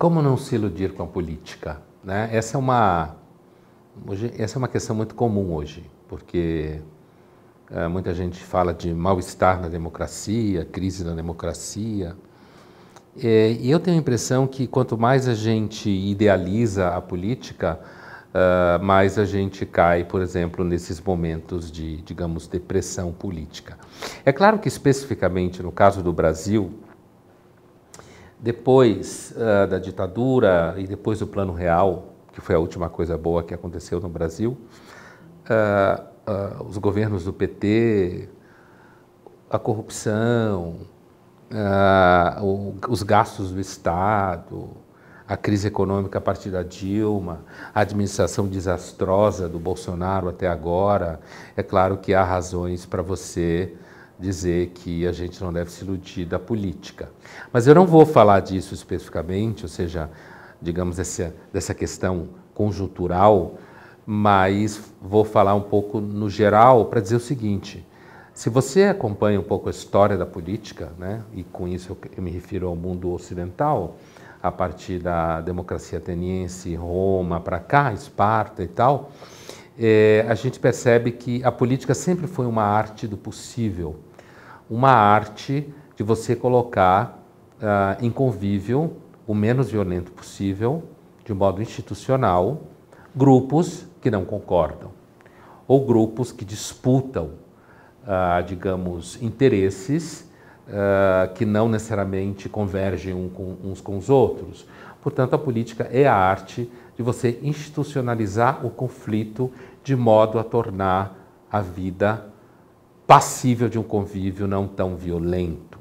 Como não se iludir com a política? Né? Essa, é uma, hoje, essa é uma questão muito comum hoje, porque é, muita gente fala de mal-estar na democracia, crise na democracia. É, e eu tenho a impressão que quanto mais a gente idealiza a política, uh, mais a gente cai, por exemplo, nesses momentos de, digamos, depressão política. É claro que, especificamente no caso do Brasil, depois uh, da ditadura e depois do Plano Real, que foi a última coisa boa que aconteceu no Brasil, uh, uh, os governos do PT, a corrupção, o, os gastos do Estado, a crise econômica a partir da Dilma, a administração desastrosa do Bolsonaro até agora, é claro que há razões para você dizer que a gente não deve se iludir da política. Mas eu não vou falar disso especificamente, ou seja, digamos, dessa, dessa questão conjuntural, mas vou falar um pouco no geral para dizer o seguinte. Se você acompanha um pouco a história da política, né, e com isso eu me refiro ao mundo ocidental, a partir da democracia ateniense, Roma para cá, Esparta e tal, é, a gente percebe que a política sempre foi uma arte do possível uma arte de você colocar uh, em convívio, o menos violento possível, de modo institucional, grupos que não concordam ou grupos que disputam, uh, digamos, interesses uh, que não necessariamente convergem um com, uns com os outros. Portanto, a política é a arte de você institucionalizar o conflito de modo a tornar a vida passível de um convívio não tão violento.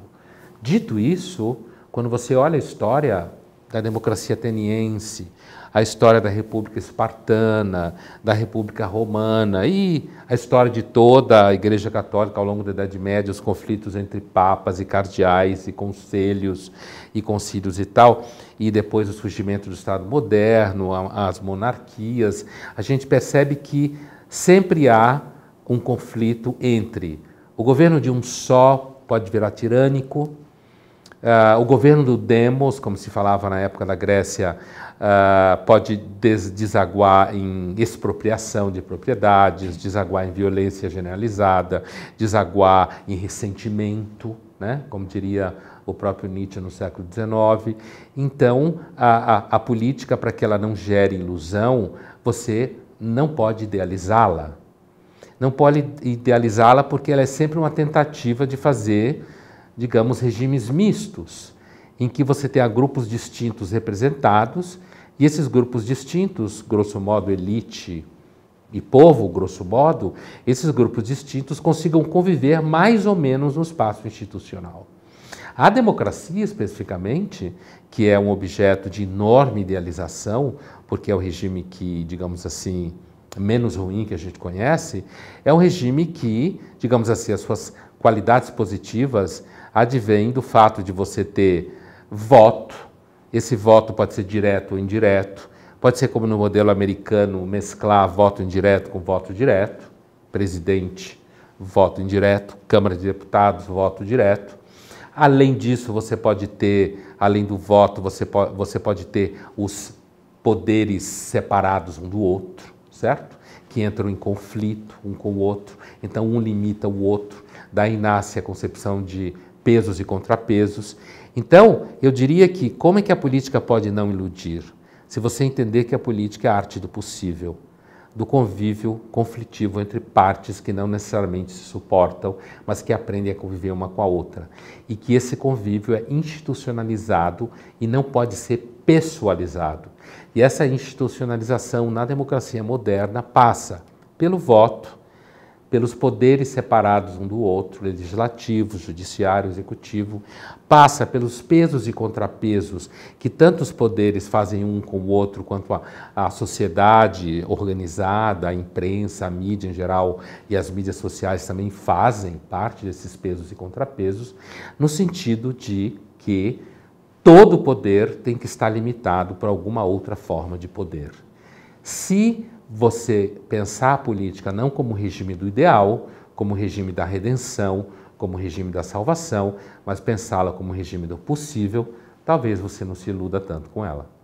Dito isso, quando você olha a história da democracia ateniense, a história da República Espartana, da República Romana e a história de toda a Igreja Católica ao longo da Idade Média, os conflitos entre papas e cardeais e conselhos e concílios e tal, e depois o surgimento do Estado moderno, as monarquias, a gente percebe que sempre há um conflito entre o governo de um só pode virar tirânico. Uh, o governo do demos, como se falava na época da Grécia, uh, pode des desaguar em expropriação de propriedades, desaguar em violência generalizada, desaguar em ressentimento, né? como diria o próprio Nietzsche no século XIX. Então, a, a, a política, para que ela não gere ilusão, você não pode idealizá-la, não pode idealizá-la porque ela é sempre uma tentativa de fazer, digamos, regimes mistos, em que você tenha grupos distintos representados e esses grupos distintos, grosso modo, elite e povo, grosso modo, esses grupos distintos consigam conviver mais ou menos no espaço institucional. A democracia, especificamente, que é um objeto de enorme idealização, porque é o regime que, digamos assim, menos ruim que a gente conhece, é um regime que, digamos assim, as suas qualidades positivas advêm do fato de você ter voto. Esse voto pode ser direto ou indireto. Pode ser como no modelo americano, mesclar voto indireto com voto direto. Presidente, voto indireto. Câmara de Deputados, voto direto. Além disso, você pode ter, além do voto, você, pode você pode ter os poderes separados um do outro certo? Que entram em conflito um com o outro, então um limita o outro. Daí nasce a concepção de pesos e contrapesos. Então, eu diria que como é que a política pode não iludir? Se você entender que a política é a arte do possível, do convívio conflitivo entre partes que não necessariamente se suportam, mas que aprendem a conviver uma com a outra. E que esse convívio é institucionalizado e não pode ser pessoalizado. E essa institucionalização na democracia moderna passa pelo voto, pelos poderes separados um do outro, legislativo, judiciário, executivo, passa pelos pesos e contrapesos que tantos poderes fazem um com o outro, quanto a, a sociedade organizada, a imprensa, a mídia em geral e as mídias sociais também fazem parte desses pesos e contrapesos, no sentido de que todo poder tem que estar limitado por alguma outra forma de poder. Se você pensar a política não como regime do ideal, como regime da redenção, como regime da salvação, mas pensá-la como regime do possível, talvez você não se iluda tanto com ela.